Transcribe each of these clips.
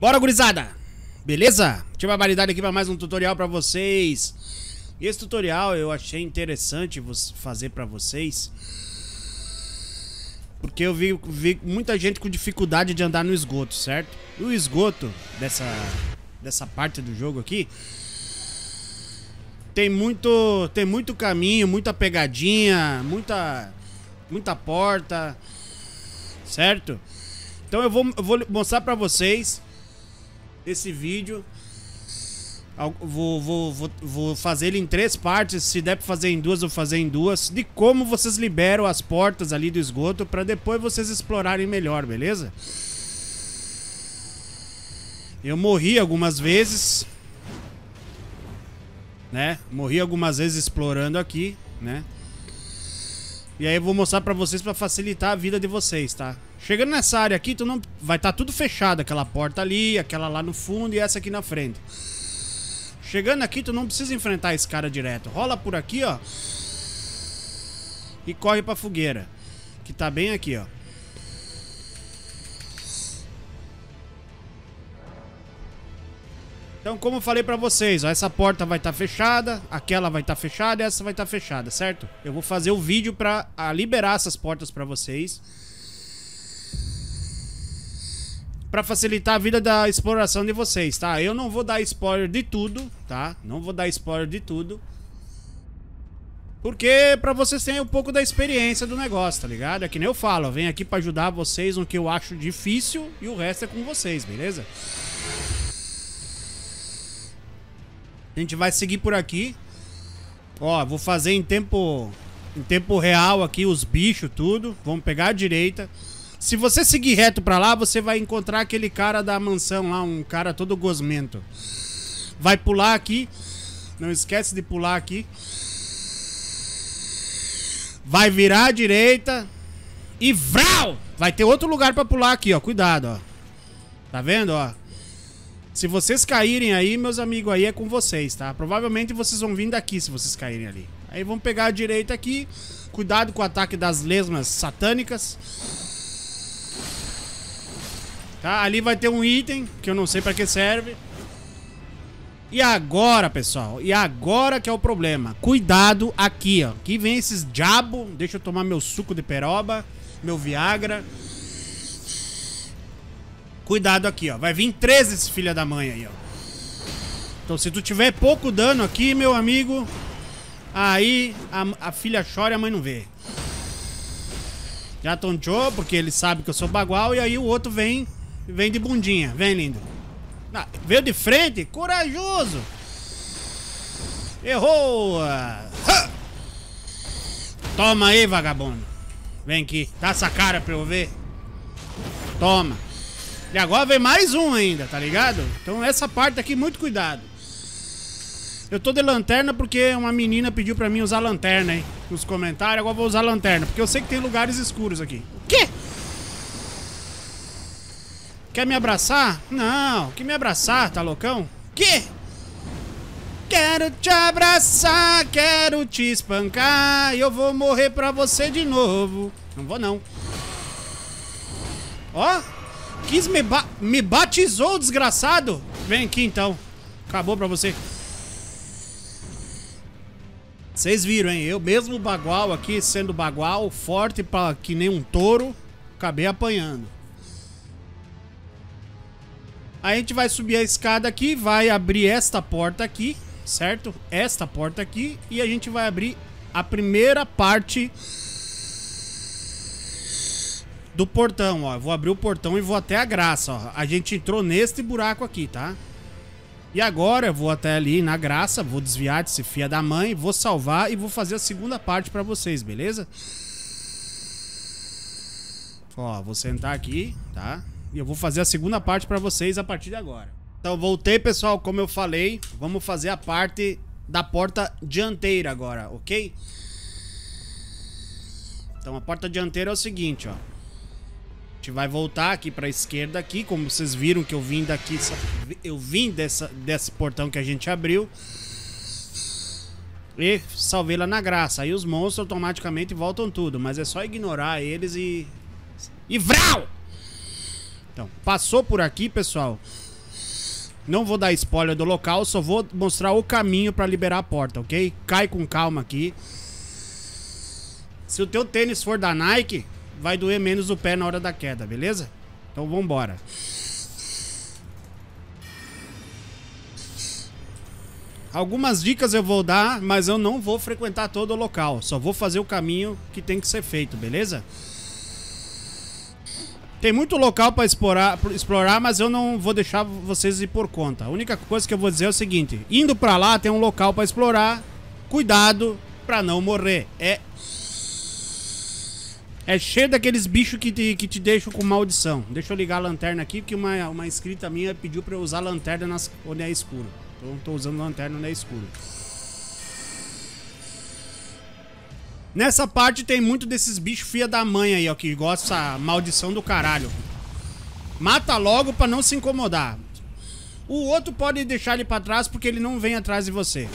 Bora, gurizada! Beleza? Tive a validade aqui para mais um tutorial para vocês. Esse tutorial eu achei interessante fazer para vocês. Porque eu vi, vi, muita gente com dificuldade de andar no esgoto, certo? E o esgoto dessa, dessa parte do jogo aqui... Tem muito, tem muito caminho, muita pegadinha, muita, muita porta, certo? Então eu vou, eu vou mostrar para vocês esse vídeo. Vou, vou, vou, vou fazer ele em três partes. Se der pra fazer em duas, vou fazer em duas. De como vocês liberam as portas ali do esgoto para depois vocês explorarem melhor, beleza? Eu morri algumas vezes. Né? Morri algumas vezes explorando aqui, né? E aí eu vou mostrar pra vocês pra facilitar a vida de vocês, tá? Chegando nessa área aqui, tu não... vai estar tá tudo fechado. Aquela porta ali, aquela lá no fundo e essa aqui na frente. Chegando aqui, tu não precisa enfrentar esse cara direto. Rola por aqui, ó. E corre pra fogueira. Que tá bem aqui, ó. Então, como eu falei pra vocês, ó, essa porta vai estar tá fechada, aquela vai estar tá fechada e essa vai estar tá fechada, certo? Eu vou fazer o um vídeo pra liberar essas portas pra vocês. Pra facilitar a vida da exploração de vocês, tá? Eu não vou dar spoiler de tudo, tá? Não vou dar spoiler de tudo. Porque pra vocês terem um pouco da experiência do negócio, tá ligado? É que nem eu falo, eu venho aqui pra ajudar vocês no que eu acho difícil e o resto é com vocês, beleza? Beleza? A gente vai seguir por aqui. Ó, vou fazer em tempo em tempo real aqui os bichos, tudo. Vamos pegar a direita. Se você seguir reto pra lá, você vai encontrar aquele cara da mansão lá, um cara todo gosmento. Vai pular aqui. Não esquece de pular aqui. Vai virar à direita. E vral! Vai ter outro lugar pra pular aqui, ó. Cuidado, ó. Tá vendo, ó? Se vocês caírem aí, meus amigos, aí é com vocês, tá? Provavelmente vocês vão vir daqui se vocês caírem ali. Aí vamos pegar a direita aqui. Cuidado com o ataque das lesmas satânicas. Tá? Ali vai ter um item que eu não sei pra que serve. E agora, pessoal, e agora que é o problema. Cuidado aqui, ó. Aqui vem esses diabo. Deixa eu tomar meu suco de peroba, meu Viagra. Cuidado aqui, ó. Vai vir 13 esse filho da mãe aí, ó. Então se tu tiver pouco dano aqui, meu amigo, aí a, a filha chora e a mãe não vê. Já tonteou, porque ele sabe que eu sou bagual, e aí o outro vem, vem de bundinha. Vem, lindo. Ah, veio de frente, corajoso. Errou! Ha! Toma aí, vagabundo. Vem aqui, dá essa cara pra eu ver. Toma. E agora vem mais um ainda, tá ligado? Então essa parte aqui, muito cuidado. Eu tô de lanterna porque uma menina pediu pra mim usar lanterna, hein? Nos comentários, agora vou usar lanterna. Porque eu sei que tem lugares escuros aqui. O quê? Quer me abraçar? Não, que me abraçar, tá loucão? Que? Quero te abraçar, quero te espancar, eu vou morrer pra você de novo. Não vou não. Ó, Quis me, ba me batizou, desgraçado. Vem aqui então. Acabou pra você. Vocês viram, hein? Eu mesmo bagual aqui, sendo bagual, forte pra que nem um touro, acabei apanhando. a gente vai subir a escada aqui, vai abrir esta porta aqui, certo? Esta porta aqui, e a gente vai abrir a primeira parte do portão, ó. Eu vou abrir o portão e vou até a graça, ó. A gente entrou neste buraco aqui, tá? E agora eu vou até ali na graça, vou desviar desse fia da mãe, vou salvar e vou fazer a segunda parte pra vocês, beleza? Ó, vou sentar aqui, tá? E eu vou fazer a segunda parte pra vocês a partir de agora. Então, voltei, pessoal, como eu falei, vamos fazer a parte da porta dianteira agora, ok? Então, a porta dianteira é o seguinte, ó. A gente vai voltar aqui para a esquerda aqui, como vocês viram que eu vim daqui, eu vim dessa, desse portão que a gente abriu. E salvei lá na graça. Aí os monstros automaticamente voltam tudo, mas é só ignorar eles e... E VRAU! Então, passou por aqui, pessoal. Não vou dar spoiler do local, só vou mostrar o caminho para liberar a porta, ok? Cai com calma aqui. Se o teu tênis for da Nike, vai doer menos o pé na hora da queda, beleza? Então vambora. Algumas dicas eu vou dar, mas eu não vou frequentar todo o local. Só vou fazer o caminho que tem que ser feito, beleza? Tem muito local pra explorar, explorar, mas eu não vou deixar vocês ir por conta. A única coisa que eu vou dizer é o seguinte. Indo pra lá, tem um local pra explorar. Cuidado pra não morrer. É é cheio daqueles bichos que te, que te deixam com maldição. Deixa eu ligar a lanterna aqui, porque uma, uma inscrita minha pediu pra eu usar lanterna nas, onde é escuro. Então tô usando lanterna onde é escuro. Nessa parte tem muito desses bichos fia da mãe aí, ó, que gosta dessa maldição do caralho. Mata logo pra não se incomodar. O outro pode deixar ele pra trás porque ele não vem atrás de você.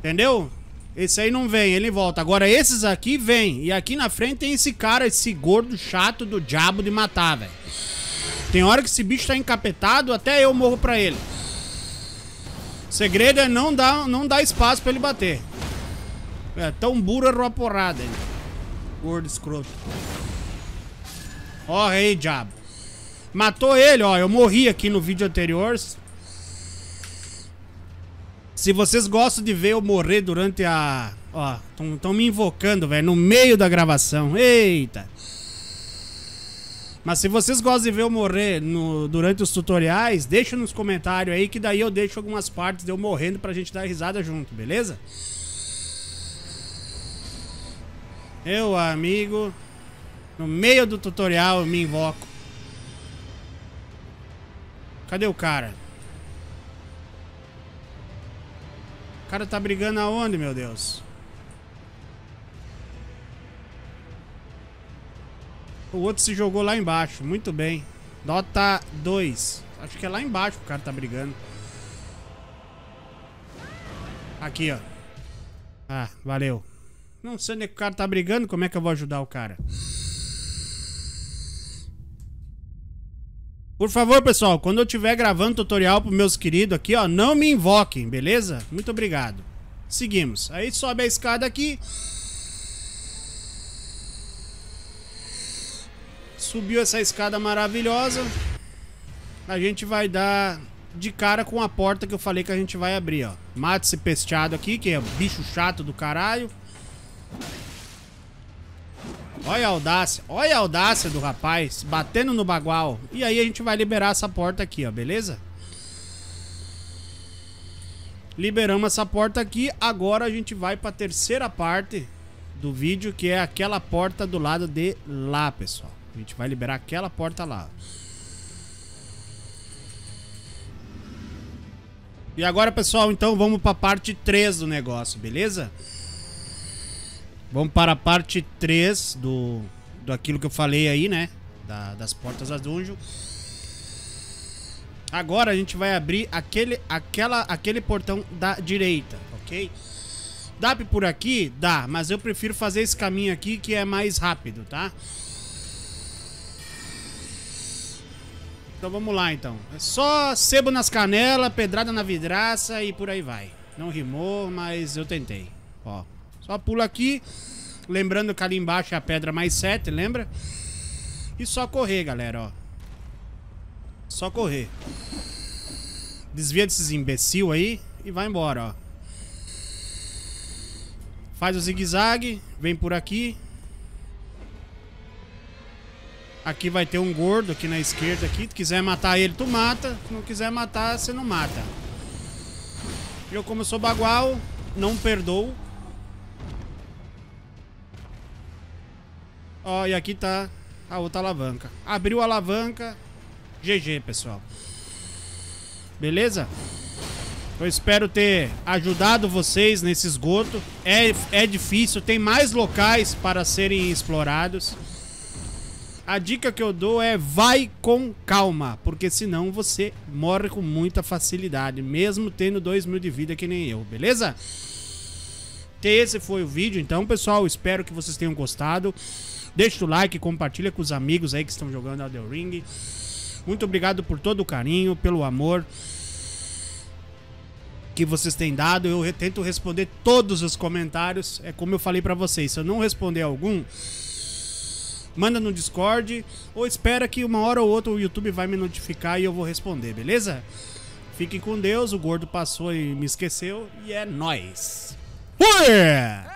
Entendeu? Esse aí não vem, ele volta. Agora esses aqui vêm. E aqui na frente tem esse cara, esse gordo chato do diabo de matar, velho. Tem hora que esse bicho tá encapetado, até eu morro pra ele. O segredo é não dar, não dar espaço pra ele bater. É, tão burro errou a porrada ele. Gordo escroto. Ó, aí, diabo. Matou ele, ó. Eu morri aqui no vídeo anterior. Se vocês gostam de ver eu morrer durante a... Ó, tão, tão me invocando, velho, no meio da gravação. Eita! Mas se vocês gostam de ver eu morrer no, durante os tutoriais, deixa nos comentários aí que daí eu deixo algumas partes de eu morrendo pra gente dar risada junto, beleza? Meu amigo, no meio do tutorial eu me invoco. Cadê o cara? cara tá brigando aonde, meu Deus? O outro se jogou lá embaixo. Muito bem. Nota 2. Acho que é lá embaixo que o cara tá brigando. Aqui, ó. Ah, valeu. Não sei onde é que o cara tá brigando, como é que eu vou ajudar o cara? Por favor, pessoal, quando eu estiver gravando tutorial pros meus queridos aqui, ó, não me invoquem, beleza? Muito obrigado. Seguimos. Aí sobe a escada aqui. Subiu essa escada maravilhosa. A gente vai dar de cara com a porta que eu falei que a gente vai abrir, ó. Mata esse pesteado aqui, que é bicho chato do caralho. Olha a audácia, olha a audácia do rapaz batendo no bagual. E aí a gente vai liberar essa porta aqui, ó, beleza? Liberamos essa porta aqui, agora a gente vai para a terceira parte do vídeo, que é aquela porta do lado de lá, pessoal. A gente vai liberar aquela porta lá. E agora, pessoal, então vamos para a parte 3 do negócio, beleza? Beleza? Vamos para a parte 3 do, do aquilo que eu falei aí, né? Da, das portas da dungeon. Agora a gente vai abrir aquele, aquela, aquele portão da direita, ok? Dá por aqui? Dá, mas eu prefiro fazer esse caminho aqui que é mais rápido, tá? Então vamos lá, então. É só sebo nas canelas, pedrada na vidraça e por aí vai. Não rimou, mas eu tentei. Ó. Só pula aqui. Lembrando que ali embaixo é a pedra mais 7, lembra? E só correr, galera, ó. Só correr. Desvia desses imbecil aí e vai embora, ó. Faz o zigue-zague, vem por aqui. Aqui vai ter um gordo aqui na esquerda aqui. Se quiser matar ele, tu mata. Se não quiser matar, você não mata. Eu, como sou bagual, não perdoo. Ó, e aqui tá a outra alavanca. Abriu a alavanca. GG, pessoal. Beleza? Eu espero ter ajudado vocês nesse esgoto. É, é difícil, tem mais locais para serem explorados. A dica que eu dou é vai com calma, porque senão você morre com muita facilidade, mesmo tendo 2 mil de vida que nem eu, beleza? Esse foi o vídeo, então, pessoal. Espero que vocês tenham gostado. Deixa o like, compartilha com os amigos aí que estão jogando a The Ring. Muito obrigado por todo o carinho, pelo amor que vocês têm dado. Eu tento responder todos os comentários. É como eu falei para vocês, se eu não responder algum, manda no Discord ou espera que uma hora ou outra o YouTube vai me notificar e eu vou responder, beleza? Fiquem com Deus, o gordo passou e me esqueceu e é nós. Fui!